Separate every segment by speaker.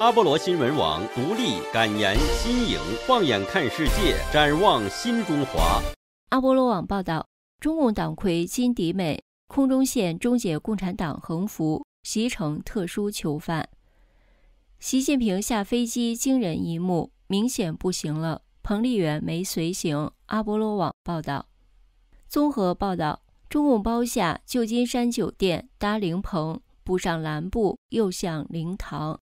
Speaker 1: 阿波罗新闻网独立感言，新颖，放眼看世界，展望新中华。阿波罗网报道：中共党魁金迪美空中线终结共产党横幅，袭成特殊囚犯。习近平下飞机惊人一幕，明显不行了。彭丽媛没随行。阿波罗网报道，综合报道：中共包下旧金山酒店搭灵棚，补上蓝布，又像灵堂。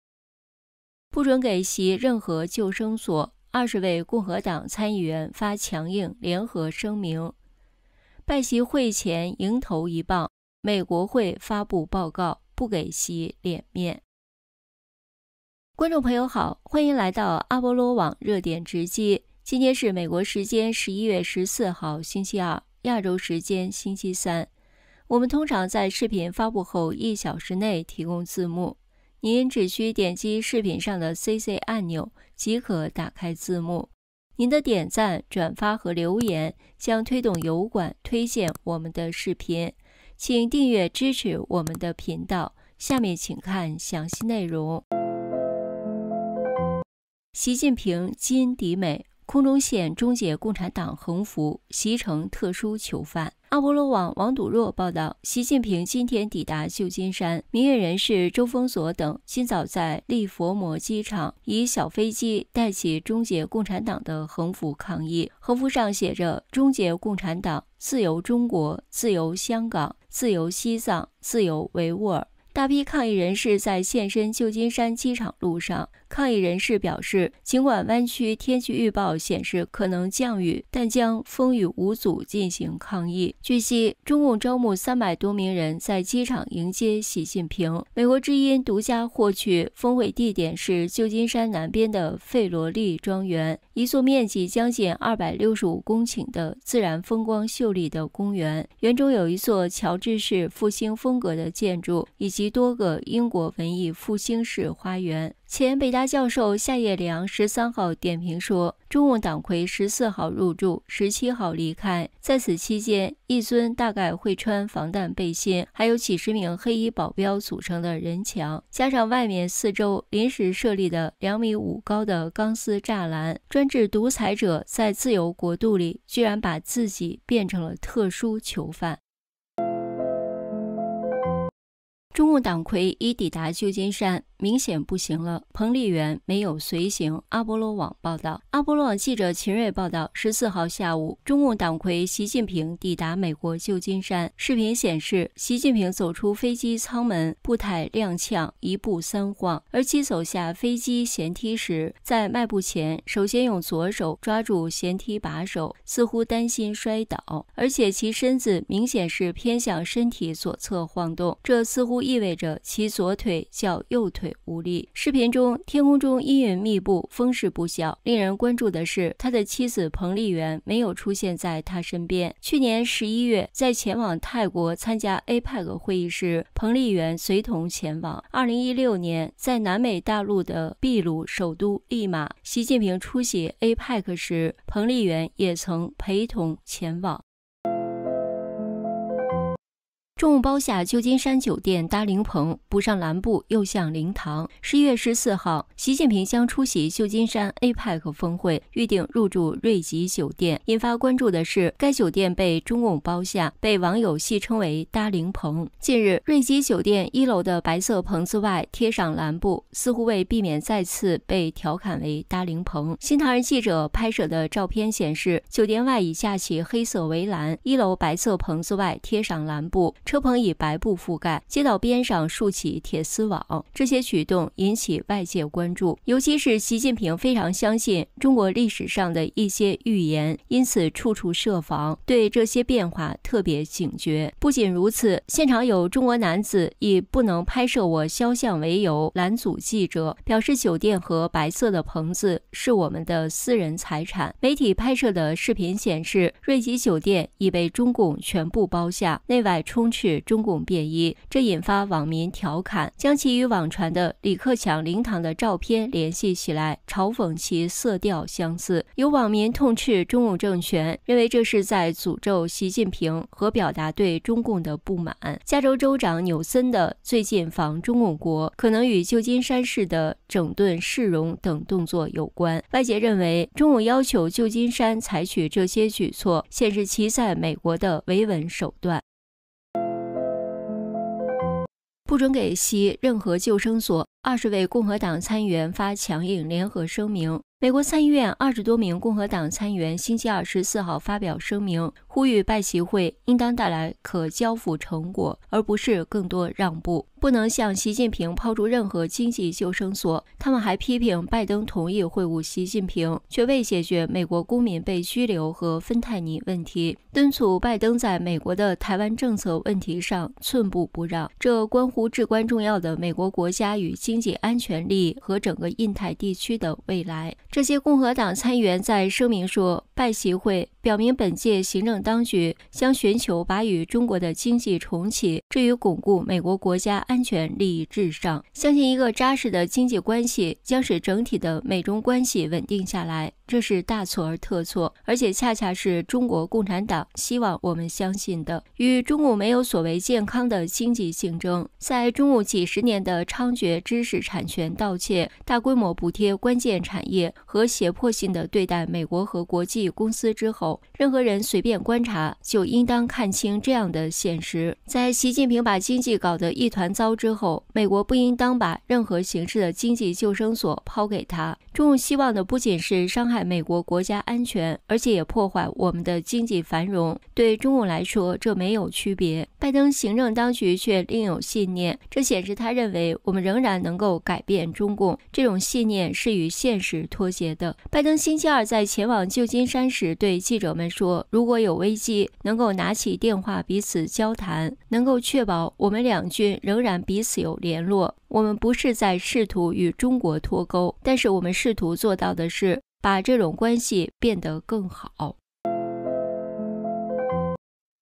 Speaker 1: 不准给其任何救生所。二十位共和党参议员发强硬联合声明，拜习会前迎头一棒。美国会发布报告，不给其脸面。观众朋友好，欢迎来到阿波罗网热点直击。今天是美国时间十一月十四号星期二，亚洲时间星期三。我们通常在视频发布后一小时内提供字幕。您只需点击视频上的 CC 按钮即可打开字幕。您的点赞、转发和留言将推动油管推荐我们的视频，请订阅支持我们的频道。下面请看详细内容。习近平金迪美空中线终结共产党横幅，习成特殊囚犯。阿波罗网王笃若报道，习近平今天抵达旧金山。民运人士周峰所等今早在利佛摩机场以小飞机带起“终结共产党”的横幅抗议，横幅上写着“终结共产党，自由中国，自由香港，自由西藏，自由维吾尔”。大批抗议人士在现身旧金山机场路上。抗议人士表示，尽管湾区天气预报显示可能降雨，但将风雨无阻进行抗议。据悉，中共招募三百多名人在机场迎接习近平。美国之音独家获取，峰会地点是旧金山南边的费罗利庄园，一座面积将近二百六十五公顷的自然风光秀丽的公园，园中有一座乔治式复兴风格的建筑，以及多个英国文艺复兴式花园。前北大教授夏叶良十三号点评说：“中共党魁十四号入住，十七号离开，在此期间，一尊大概会穿防弹背心，还有几十名黑衣保镖组成的人墙，加上外面四周临时设立的两米五高的钢丝栅栏，专制独裁者在自由国度里，居然把自己变成了特殊囚犯。”中共党魁已抵达旧金山，明显不行了。彭丽媛没有随行。阿波罗网报道，阿波罗网记者秦瑞报道，十四号下午，中共党魁习近平抵达美国旧金山。视频显示，习近平走出飞机舱门，步态踉跄，一步三晃。而其走下飞机舷梯时，在迈步前，首先用左手抓住舷梯把手，似乎担心摔倒，而且其身子明显是偏向身体左侧晃动，这似乎。意味着其左腿较右腿无力。视频中，天空中阴云密布，风势不小。令人关注的是，他的妻子彭丽媛没有出现在他身边。去年十一月，在前往泰国参加 APEC 会议时，彭丽媛随同前往。二零一六年，在南美大陆的秘鲁首都利马，习近平出席 APEC 时，彭丽媛也曾陪同前往。中午包下旧金山酒店搭灵棚，补上蓝布又像灵堂。十一月十四号，习近平将出席旧金山 APEC 峰会，预定入住瑞吉酒店。引发关注的是，该酒店被中共包下，被网友戏称为搭灵棚。近日，瑞吉酒店一楼的白色棚子外贴上蓝布，似乎为避免再次被调侃为搭灵棚。新唐人记者拍摄的照片显示，酒店外已架起黑色围栏，一楼白色棚子外贴上蓝布。车棚以白布覆盖，街道边上竖起铁丝网，这些举动引起外界关注。尤其是习近平非常相信中国历史上的一些预言，因此处处设防，对这些变化特别警觉。不仅如此，现场有中国男子以不能拍摄我肖像为由拦阻记者，表示酒店和白色的棚子是我们的私人财产。媒体拍摄的视频显示，瑞吉酒店已被中共全部包下，内外充。是中共便衣，这引发网民调侃，将其与网传的李克强灵堂的照片联系起来，嘲讽其色调相似。有网民痛斥中共政权，认为这是在诅咒习近平和表达对中共的不满。加州州长纽森的最近访中共国，可能与旧金山市的整顿市容等动作有关。外界认为，中共要求旧金山采取这些举措，限制其在美国的维稳手段。不准给系任何救生索。二十位共和党参议员发强硬联合声明。美国参议院二十多名共和党参议员星期二十四号发表声明，呼吁拜习会应当带来可交付成果，而不是更多让步，不能向习近平抛出任何经济救生索。他们还批评拜登同意会晤习近平，却未解决美国公民被拘留和芬太尼问题，敦促拜登在美国的台湾政策问题上寸步不让，这关乎至关重要的美国国家与。经济安全力和整个印太地区的未来，这些共和党参议员在声明说：“拜协会。”表明本届行政当局将寻求把与中国的经济重启置于巩固美国国家安全利益至上。相信一个扎实的经济关系将使整体的美中关系稳定下来，这是大错而特错，而且恰恰是中国共产党希望我们相信的。与中共没有所谓健康的经济竞争，在中共几十年的猖獗知识产权盗窃、大规模补贴关键产业和胁迫性的对待美国和国际公司之后。任何人随便观察，就应当看清这样的现实：在习近平把经济搞得一团糟之后，美国不应当把任何形式的经济救生索抛给他。中共希望的不仅是伤害美国国家安全，而且也破坏我们的经济繁荣。对中共来说，这没有区别。拜登行政当局却另有信念，这显示他认为我们仍然能够改变中共。这种信念是与现实脱节的。拜登星期二在前往旧金山时对记。者们说，如果有危机，能够拿起电话彼此交谈，能够确保我们两军仍然彼此有联络。我们不是在试图与中国脱钩，但是我们试图做到的是把这种关系变得更好。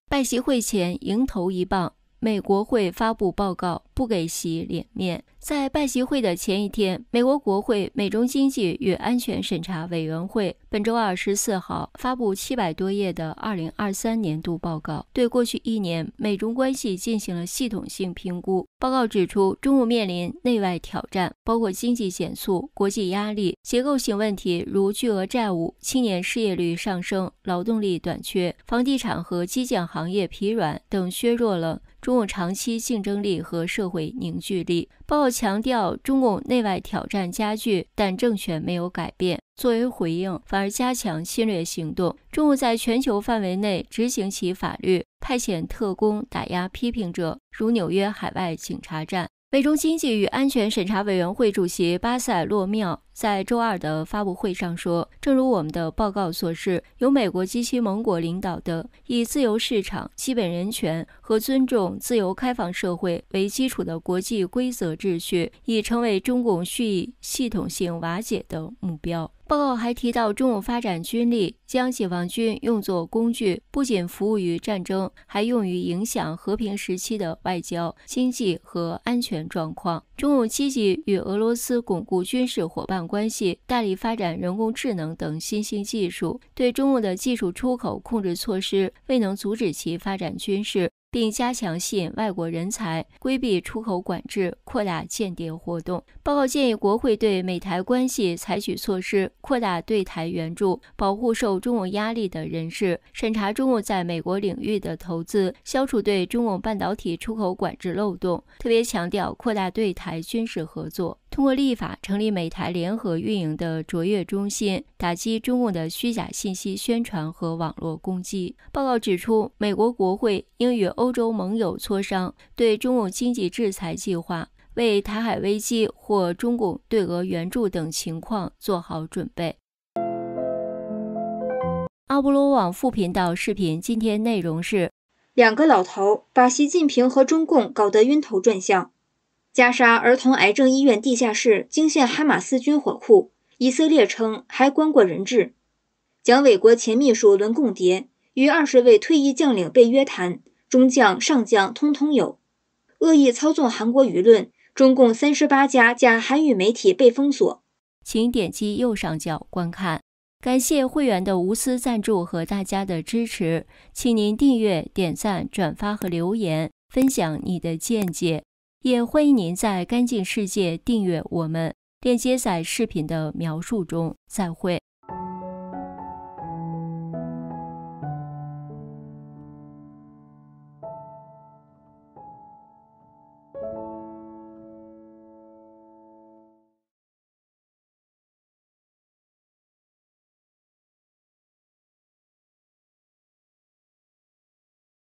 Speaker 1: 拜习会前迎头一棒。美国会发布报告不给其脸面。在拜习会的前一天，美国国会美中经济与安全审查委员会本周二十四号发布七百多页的二零二三年度报告，对过去一年美中关系进行了系统性评估。报告指出，中国面临内外挑战，包括经济减速、国际压力、结构性问题，如巨额债务、青年失业率上升、劳动力短缺、房地产和基建行业疲软等，削弱了。中共长期竞争力和社会凝聚力。报告强调，中共内外挑战加剧，但政权没有改变。作为回应，反而加强侵略行动。中共在全球范围内执行其法律，派遣特工打压批评者，如纽约海外警察站。美中经济与安全审查委员会主席巴塞洛缪。在周二的发布会上说：“正如我们的报告所示，由美国及其盟国领导的以自由市场、基本人权和尊重自由开放社会为基础的国际规则秩序，已成为中共蓄意系统性瓦解的目标。”报告还提到，中国发展军力，将解放军用作工具，不仅服务于战争，还用于影响和平时期的外交、经济和安全状况。中共积极与俄罗斯巩固军事伙伴。关系，大力发展人工智能等新兴技术，对中国的技术出口控制措施未能阻止其发展军事。并加强吸引外国人才，规避出口管制，扩大间谍活动。报告建议国会对美台关系采取措施，扩大对台援助，保护受中共压力的人士，审查中共在美国领域的投资，消除对中共半导体出口管制漏洞，特别强调扩大对台军事合作，通过立法成立美台联合运营的卓越中心，打击中共的虚假信息宣传和网络攻击。报告指出，美国国会应与欧洲盟友磋商对中共经济制裁计划，为台海危机或中共对俄援助等情况做好准备。阿波罗网副频道视频，今天内容是：两个老头把习近平和中共搞得晕头转向。加沙儿童癌症医院地下室惊现哈马斯军火库，以色列称还关过人质。蒋纬国前秘书轮共谍。与二十位退役将领被约谈。中将、上将通通有，恶意操纵韩国舆论，中共三十八家假韩语媒体被封锁。请点击右上角观看。感谢会员的无私赞助和大家的支持，请您订阅、点赞、转发和留言，分享你的见解。也欢迎您在“干净世界”订阅我们，链接在视频的描述中。再会。